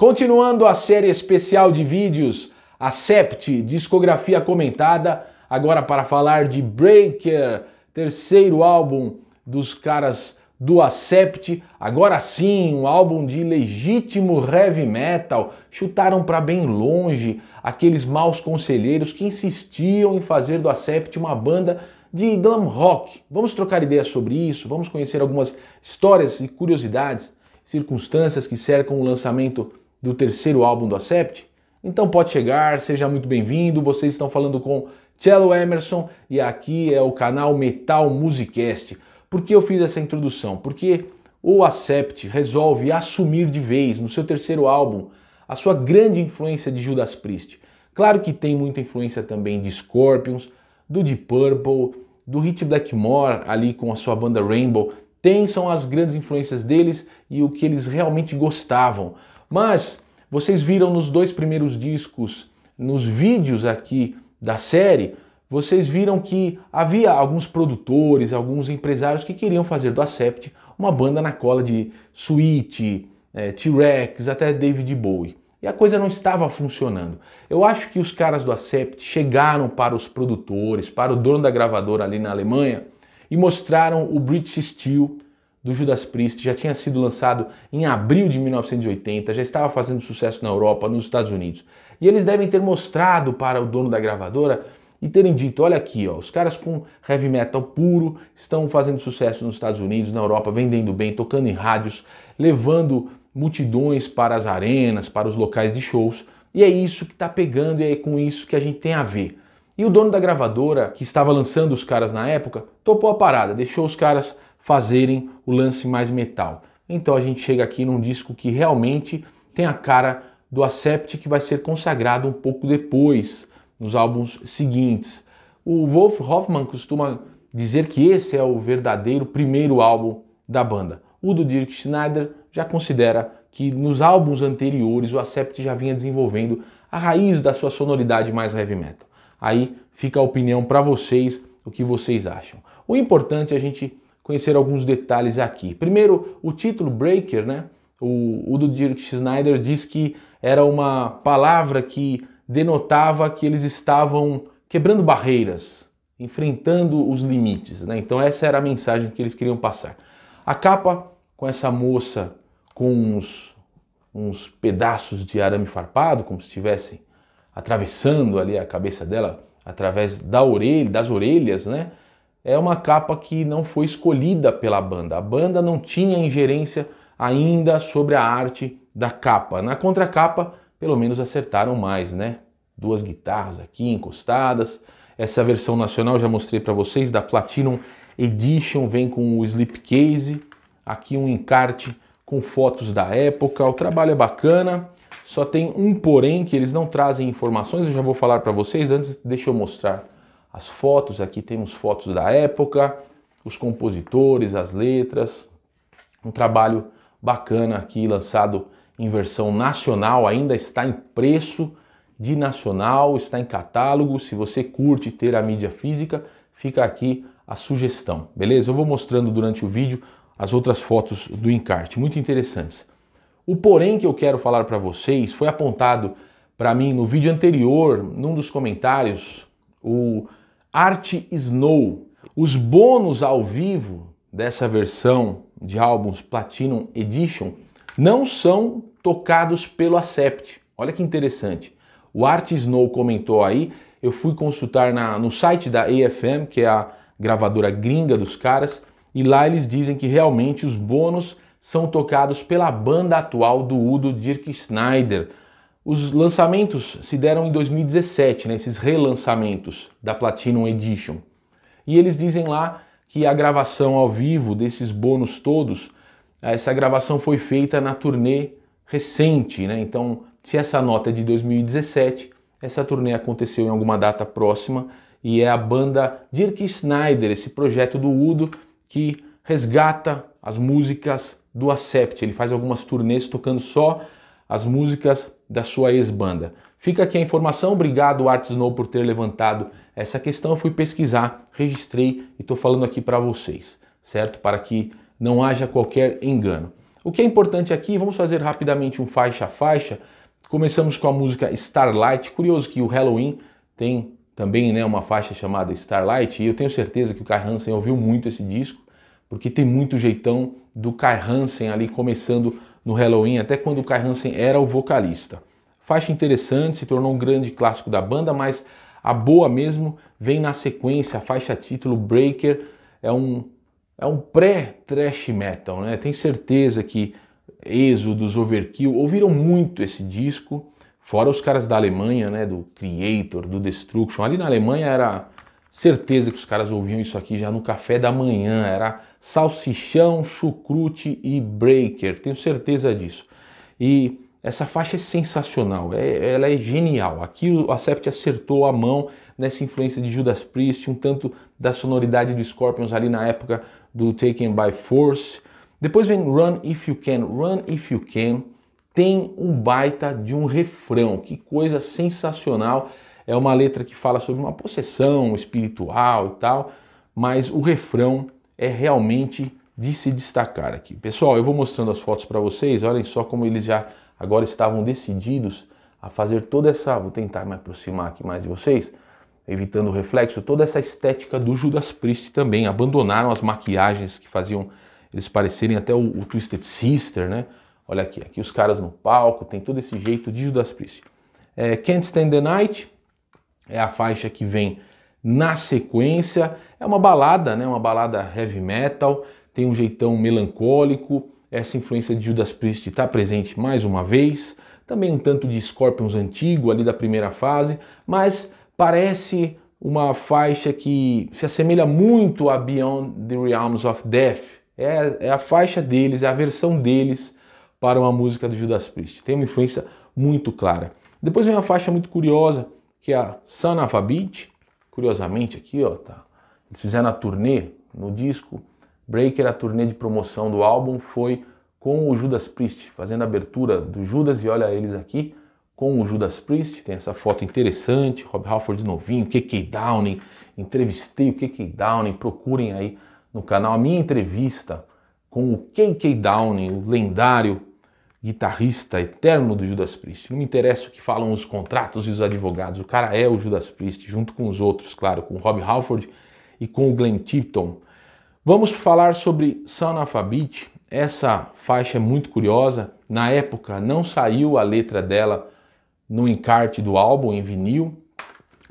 Continuando a série especial de vídeos, a Sept Discografia Comentada, agora para falar de Breaker, terceiro álbum dos caras do Acept, agora sim, um álbum de legítimo heavy metal, chutaram para bem longe aqueles maus conselheiros que insistiam em fazer do Acept uma banda de glam rock. Vamos trocar ideias sobre isso, vamos conhecer algumas histórias e curiosidades, circunstâncias que cercam o lançamento do terceiro álbum do Acept? Então pode chegar, seja muito bem-vindo. Vocês estão falando com Cello Emerson e aqui é o canal Metal Musicast. Por que eu fiz essa introdução? Porque o Acept resolve assumir de vez no seu terceiro álbum a sua grande influência de Judas Priest. Claro que tem muita influência também de Scorpions, do Deep Purple, do Hit Blackmore ali com a sua banda Rainbow. Tem são as grandes influências deles e o que eles realmente gostavam. Mas vocês viram nos dois primeiros discos, nos vídeos aqui da série, vocês viram que havia alguns produtores, alguns empresários que queriam fazer do Acept uma banda na cola de Sweet, é, T-Rex, até David Bowie. E a coisa não estava funcionando. Eu acho que os caras do Acept chegaram para os produtores, para o dono da gravadora ali na Alemanha e mostraram o British Steel do Judas Priest já tinha sido lançado em abril de 1980, já estava fazendo sucesso na Europa, nos Estados Unidos. E eles devem ter mostrado para o dono da gravadora e terem dito: olha aqui, ó, os caras com heavy metal puro estão fazendo sucesso nos Estados Unidos, na Europa, vendendo bem, tocando em rádios, levando multidões para as arenas, para os locais de shows. E é isso que está pegando e é com isso que a gente tem a ver. E o dono da gravadora, que estava lançando os caras na época, topou a parada, deixou os caras fazerem o lance mais metal. Então a gente chega aqui num disco que realmente tem a cara do Acept que vai ser consagrado um pouco depois, nos álbuns seguintes. O Wolf Hoffman costuma dizer que esse é o verdadeiro primeiro álbum da banda. O do Dirk Schneider já considera que nos álbuns anteriores o Acept já vinha desenvolvendo a raiz da sua sonoridade mais heavy metal. Aí fica a opinião para vocês, o que vocês acham. O importante é a gente conhecer alguns detalhes aqui. Primeiro, o título Breaker, né? O, o do Dirk Schneider diz que era uma palavra que denotava que eles estavam quebrando barreiras, enfrentando os limites. Né? Então essa era a mensagem que eles queriam passar. A capa com essa moça com uns, uns pedaços de arame farpado, como se estivessem atravessando ali a cabeça dela através da orelha, das orelhas, né? é uma capa que não foi escolhida pela banda. A banda não tinha ingerência ainda sobre a arte da capa. Na contracapa, pelo menos acertaram mais, né? Duas guitarras aqui encostadas. Essa versão nacional já mostrei para vocês da Platinum Edition, vem com o slipcase, aqui um encarte com fotos da época. O trabalho é bacana. Só tem um porém que eles não trazem informações, eu já vou falar para vocês antes, deixa eu mostrar as fotos aqui temos fotos da época, os compositores, as letras. Um trabalho bacana aqui lançado em versão nacional, ainda está em preço de nacional, está em catálogo. Se você curte ter a mídia física, fica aqui a sugestão, beleza? Eu vou mostrando durante o vídeo as outras fotos do encarte, muito interessantes. O porém que eu quero falar para vocês foi apontado para mim no vídeo anterior, num dos comentários, o Art Snow. Os bônus ao vivo dessa versão de álbuns Platinum Edition não são tocados pelo Acept. Olha que interessante. O Art Snow comentou aí, eu fui consultar na, no site da AFM, que é a gravadora gringa dos caras, e lá eles dizem que realmente os bônus são tocados pela banda atual do Udo Dirk Schneider, os lançamentos se deram em 2017, né, esses relançamentos da Platinum Edition. E eles dizem lá que a gravação ao vivo desses bônus todos, essa gravação foi feita na turnê recente, né? Então, se essa nota é de 2017, essa turnê aconteceu em alguma data próxima e é a banda Dirk Schneider, esse projeto do Udo que resgata as músicas do Acept. Ele faz algumas turnês tocando só as músicas da sua ex-banda. Fica aqui a informação, obrigado Art Snow por ter levantado essa questão. Eu fui pesquisar, registrei e estou falando aqui para vocês, certo? Para que não haja qualquer engano. O que é importante aqui, vamos fazer rapidamente um faixa a faixa. Começamos com a música Starlight. Curioso que o Halloween tem também né, uma faixa chamada Starlight, e eu tenho certeza que o Kai Hansen ouviu muito esse disco, porque tem muito jeitão do Kai Hansen ali começando no Halloween, até quando Kai Hansen era o vocalista. Faixa interessante, se tornou um grande clássico da banda, mas a boa mesmo vem na sequência, a faixa título Breaker é um é um pré-trash metal, né? Tenho certeza que Êxodos, Overkill ouviram muito esse disco, fora os caras da Alemanha, né, do Creator, do Destruction. Ali na Alemanha era certeza que os caras ouviam isso aqui já no café da manhã, era salsichão, chucrute e breaker. Tenho certeza disso. E essa faixa é sensacional, é, ela é genial. Aqui o Acept acertou a mão nessa influência de Judas Priest, um tanto da sonoridade do Scorpions ali na época do Taken by Force. Depois vem Run If You Can. Run If You Can tem um baita de um refrão, que coisa sensacional. É uma letra que fala sobre uma possessão espiritual e tal, mas o refrão é realmente de se destacar aqui. Pessoal, eu vou mostrando as fotos para vocês, olhem só como eles já agora estavam decididos a fazer toda essa, vou tentar me aproximar aqui mais de vocês, evitando o reflexo, toda essa estética do Judas Priest também, abandonaram as maquiagens que faziam eles parecerem até o, o Twisted Sister, né? Olha aqui, aqui os caras no palco, tem todo esse jeito de Judas Priest. É, Can't Stand the Night é a faixa que vem na sequência, é uma balada, né? Uma balada heavy metal, tem um jeitão melancólico. Essa influência de Judas Priest está presente mais uma vez. Também um tanto de Scorpions antigo ali da primeira fase, mas parece uma faixa que se assemelha muito a Beyond the Realms of Death. É, é a faixa deles, é a versão deles para uma música do Judas Priest. Tem uma influência muito clara. Depois vem uma faixa muito curiosa, que é a Son of a Beach, Curiosamente aqui, ó, tá. Eles fizeram a turnê no disco. Breaker, a turnê de promoção do álbum foi com o Judas Priest, fazendo a abertura do Judas e olha eles aqui com o Judas Priest, tem essa foto interessante, Rob Halford novinho, KK Downing, entrevistei o KK Downing, procurem aí no canal a minha entrevista com o KK Downing, o lendário guitarrista eterno do Judas Priest. Não me interessa o que falam os contratos e os advogados, o cara é o Judas Priest, junto com os outros, claro, com o Rob Halford e com o Glenn Tipton. Vamos falar sobre Son of a Beach. Essa faixa é muito curiosa. Na época não saiu a letra dela no encarte do álbum em vinil,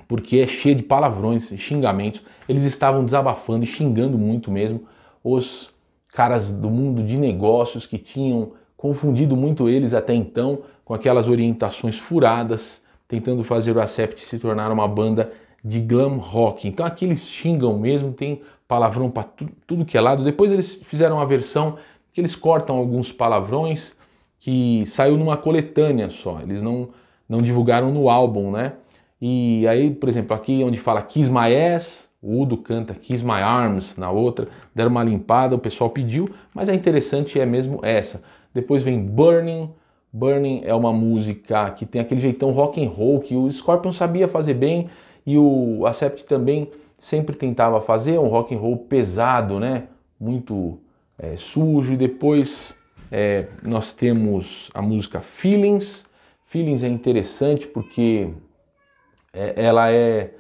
porque é cheia de palavrões, xingamentos. Eles estavam desabafando e xingando muito mesmo os caras do mundo de negócios que tinham confundido muito eles até então com aquelas orientações furadas, tentando fazer o Acept se tornar uma banda de glam rock. Então aqui eles xingam mesmo, tem palavrão para tu, tudo que é lado. Depois eles fizeram uma versão que eles cortam alguns palavrões que saiu numa coletânea só. Eles não não divulgaram no álbum, né? E aí, por exemplo, aqui onde fala Kiss My Ass, o Udo canta Kiss My Arms na outra, deram uma limpada, o pessoal pediu, mas é interessante é mesmo essa. Depois vem Burning. Burning é uma música que tem aquele jeitão rock and roll que o Scorpion sabia fazer bem e o Acept também sempre tentava fazer, é um rock and roll pesado, né? Muito é, sujo. E depois é, nós temos a música Feelings. Feelings é interessante porque é, ela é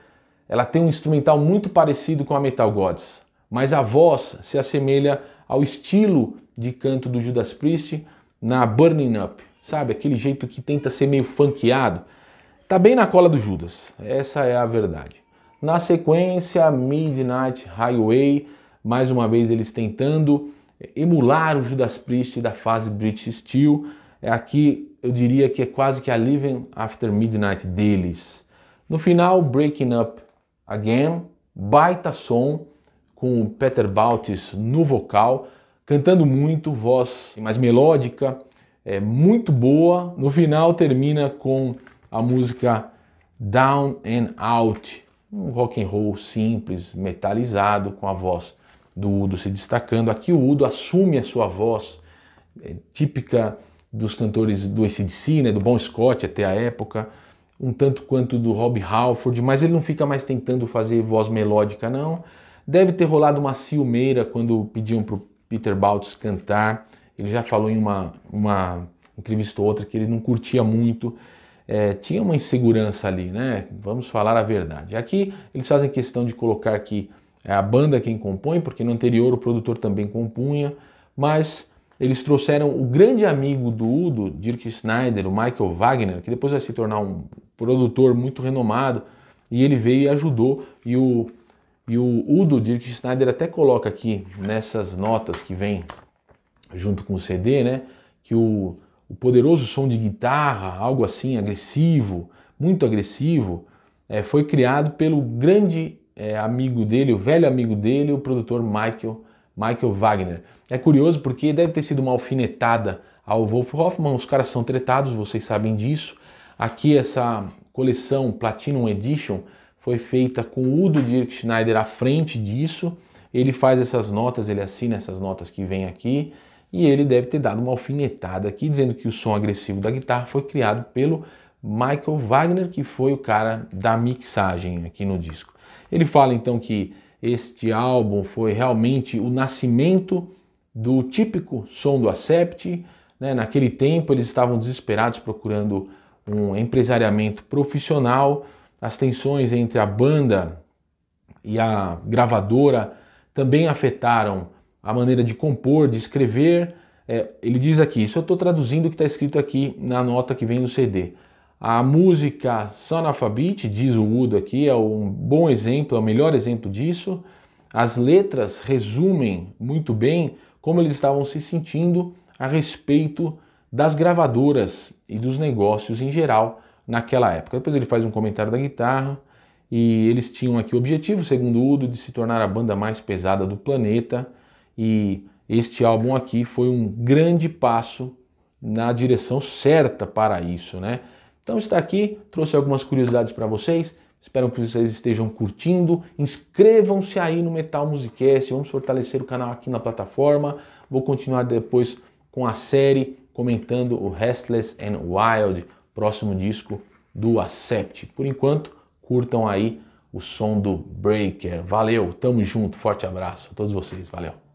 ela tem um instrumental muito parecido com a Metal Gods, mas a voz se assemelha ao estilo de canto do Judas Priest na Burning Up, sabe? Aquele jeito que tenta ser meio funkeado. Tá bem na cola do Judas, essa é a verdade. Na sequência, Midnight Highway, mais uma vez eles tentando emular o Judas Priest da fase British Steel. É aqui eu diria que é quase que a Living After Midnight deles. No final, Breaking Up Again, baita som com o Peter Baltis no vocal cantando muito, voz mais melódica, é muito boa. No final termina com a música Down and Out, um rock and roll simples, metalizado, com a voz do Udo se destacando. Aqui o Udo assume a sua voz é, típica dos cantores do ACDC, né, do Bon Scott até a época, um tanto quanto do Rob Halford, mas ele não fica mais tentando fazer voz melódica, não. Deve ter rolado uma ciumeira quando pediam para o Peter Baltz cantar. Ele já falou em uma, uma entrevista ou outra que ele não curtia muito. É, tinha uma insegurança ali, né? Vamos falar a verdade. Aqui eles fazem questão de colocar que é a banda quem compõe, porque no anterior o produtor também compunha, mas eles trouxeram o grande amigo do Udo, Dirk Schneider, o Michael Wagner, que depois vai se tornar um produtor muito renomado, e ele veio e ajudou, e o e o Udo Dirk Schneider até coloca aqui nessas notas que vem junto com o CD, né? Que o, o poderoso som de guitarra, algo assim agressivo, muito agressivo, é, foi criado pelo grande é, amigo dele, o velho amigo dele, o produtor Michael, Michael Wagner. É curioso porque deve ter sido uma alfinetada ao Wolf Hoffman, os caras são tretados, vocês sabem disso. Aqui essa coleção Platinum Edition foi feita com o Udo Dirk Schneider à frente disso. Ele faz essas notas, ele assina essas notas que vem aqui e ele deve ter dado uma alfinetada aqui dizendo que o som agressivo da guitarra foi criado pelo Michael Wagner, que foi o cara da mixagem aqui no disco. Ele fala então que este álbum foi realmente o nascimento do típico som do Acept. Né? Naquele tempo eles estavam desesperados procurando um empresariamento profissional as tensões entre a banda e a gravadora também afetaram a maneira de compor, de escrever. É, ele diz aqui, isso eu estou traduzindo o que está escrito aqui na nota que vem no CD. A música Son of a Beat, diz o Udo aqui, é um bom exemplo, é o melhor exemplo disso. As letras resumem muito bem como eles estavam se sentindo a respeito das gravadoras e dos negócios em geral naquela época. Depois ele faz um comentário da guitarra e eles tinham aqui o objetivo, segundo Udo, de se tornar a banda mais pesada do planeta e este álbum aqui foi um grande passo na direção certa para isso, né? Então está aqui, trouxe algumas curiosidades para vocês. Espero que vocês estejam curtindo. Inscrevam-se aí no Metal Musicast. Vamos fortalecer o canal aqui na plataforma. Vou continuar depois com a série comentando o Restless and Wild, próximo disco do Acept. Por enquanto, curtam aí o som do Breaker. Valeu, tamo junto, forte abraço a todos vocês, valeu.